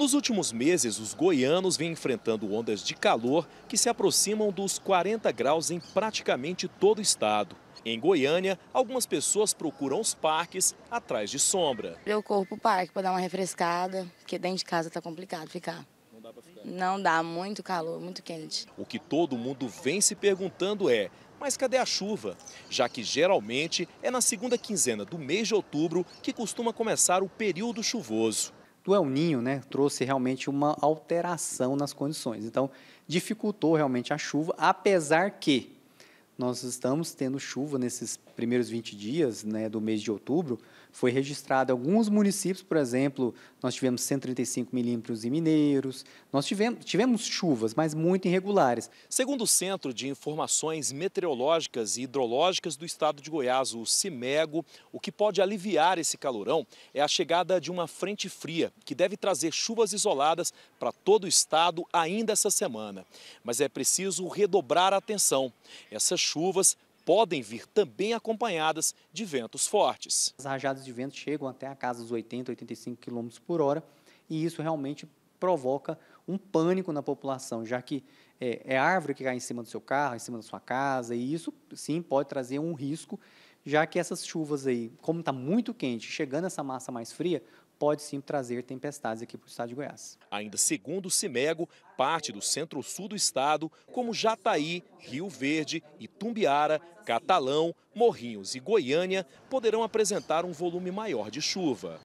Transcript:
Nos últimos meses, os goianos vêm enfrentando ondas de calor que se aproximam dos 40 graus em praticamente todo o estado. Em Goiânia, algumas pessoas procuram os parques atrás de sombra. Eu corro para o parque para dar uma refrescada, porque dentro de casa está complicado ficar. Não dá ficar? Não dá, muito calor, muito quente. O que todo mundo vem se perguntando é, mas cadê a chuva? Já que geralmente é na segunda quinzena do mês de outubro que costuma começar o período chuvoso do El é Ninho, né, trouxe realmente uma alteração nas condições. Então, dificultou realmente a chuva, apesar que nós estamos tendo chuva nesses primeiros 20 dias né, do mês de outubro. Foi registrado alguns municípios, por exemplo, nós tivemos 135 milímetros em Mineiros, nós tivemos, tivemos chuvas, mas muito irregulares. Segundo o Centro de Informações Meteorológicas e Hidrológicas do Estado de Goiás, o CIMEGO, o que pode aliviar esse calorão é a chegada de uma frente fria, que deve trazer chuvas isoladas para todo o estado ainda essa semana. Mas é preciso redobrar a atenção. Essas chuvas podem vir também acompanhadas de ventos fortes. As rajadas de vento chegam até a casa dos 80, 85 km por hora e isso realmente provoca um pânico na população, já que é, é, árvore que cai em cima do seu carro, em cima da sua casa, e isso sim pode trazer um risco, já que essas chuvas aí, como está muito quente, chegando essa massa mais fria, pode sim trazer tempestades aqui para o estado de Goiás. Ainda segundo o Cimego, parte do centro-sul do estado, como Jataí, Rio Verde, Itumbiara, Catalão, Morrinhos e Goiânia, poderão apresentar um volume maior de chuva.